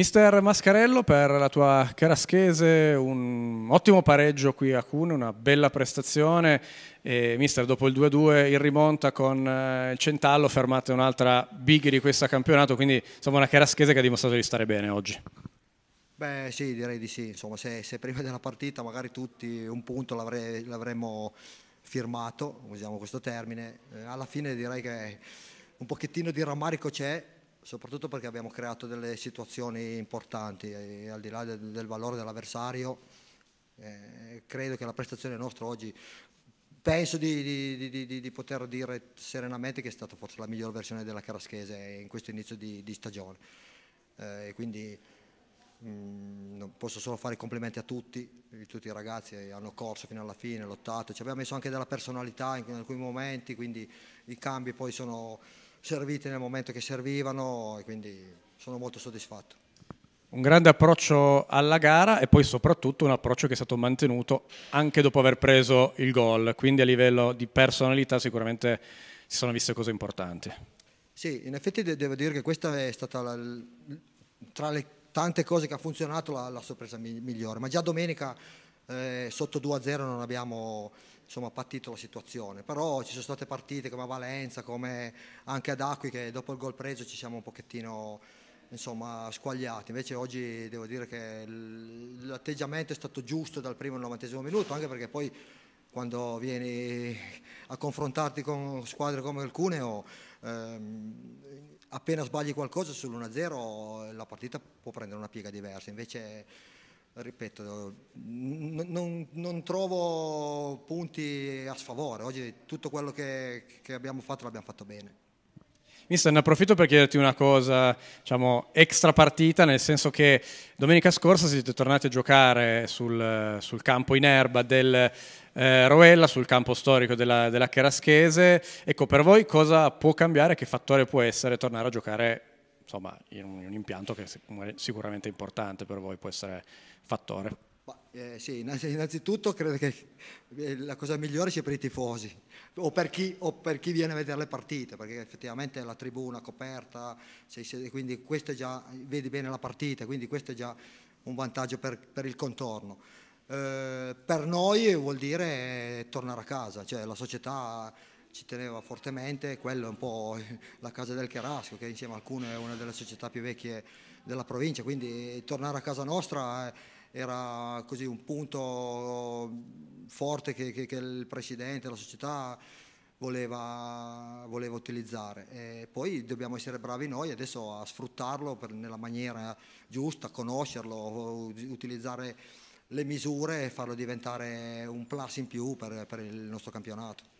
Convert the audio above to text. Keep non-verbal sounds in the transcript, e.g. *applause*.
Mister Mascarello, per la tua Caraschese, un ottimo pareggio qui a Cuneo, una bella prestazione. E, mister, dopo il 2-2 in rimonta con eh, il Centallo, fermate un'altra big di questo campionato, quindi insomma una Caraschese che ha dimostrato di stare bene oggi. Beh sì, direi di sì, insomma se, se prima della partita magari tutti un punto l'avremmo firmato, usiamo questo termine, eh, alla fine direi che un pochettino di rammarico c'è, soprattutto perché abbiamo creato delle situazioni importanti e al di là del, del valore dell'avversario eh, credo che la prestazione nostra oggi penso di, di, di, di, poter dire serenamente che è stata forse la miglior versione della Caraschese in questo inizio di, stagione eh, quindi mh, mm, posso solo fare complimenti a tutti, tutti i ragazzi eh, hanno corso fino alla fine, lottato, ci abbiamo messo anche della personalità in alcuni momenti, quindi i cambi poi sono, serviti nel momento che servivano e quindi sono molto soddisfatto. Un grande approccio alla gara e poi soprattutto un approccio che è stato mantenuto anche dopo aver preso il gol, quindi a livello di personalità sicuramente si sono viste cose importanti. Sì, in effetti devo dire che questa è stata la, tra le tante cose che ha funzionato la, la sorpresa migliore, ma già domenica eh, sotto 2-0 non abbiamo insomma, patito la situazione, però ci sono state partite come a Valenza, come anche ad Acqui che dopo il gol preso ci siamo un pochettino insomma, squagliati, invece oggi devo dire che l'atteggiamento è stato giusto dal primo al novantesimo minuto, anche perché poi quando vieni a confrontarti con squadre come il Cuneo, ehm, appena sbagli qualcosa sull'1-0 la partita può prendere una piega diversa, invece ripeto, non, non, trovo punti a sfavore, oggi tutto quello che, che abbiamo fatto l'abbiamo fatto bene. Mister, ne approfitto per chiederti una cosa, diciamo, extra partita, nel senso che domenica scorsa siete tornati a giocare sul, sul campo in erba del eh, Roella, sul campo storico della, della Cheraschese. Ecco, per voi cosa può cambiare, che fattore può essere tornare a giocare insomma, in un, in un impianto che è sicuramente importante per voi, può essere fattore. Eh, sì, innanzitutto credo che la cosa migliore sia per i tifosi o per, chi, o per, chi, viene a vedere le partite, perché effettivamente la tribuna coperta, quindi questo è già, vedi bene la partita, quindi questo è già un vantaggio per, per il contorno. Eh, per noi vuol dire tornare a casa, cioè la società ci teneva fortemente, quello è un po' *laughs* la casa del Cherasco, che insieme a alcune è una delle società più vecchie della provincia, quindi tornare a casa nostra eh, era così un punto forte che, che, che il presidente, la società voleva, voleva utilizzare. E poi dobbiamo essere bravi noi adesso a sfruttarlo per, nella maniera giusta, conoscerlo, utilizzare le misure e farlo diventare un plus in più per, per il nostro campionato.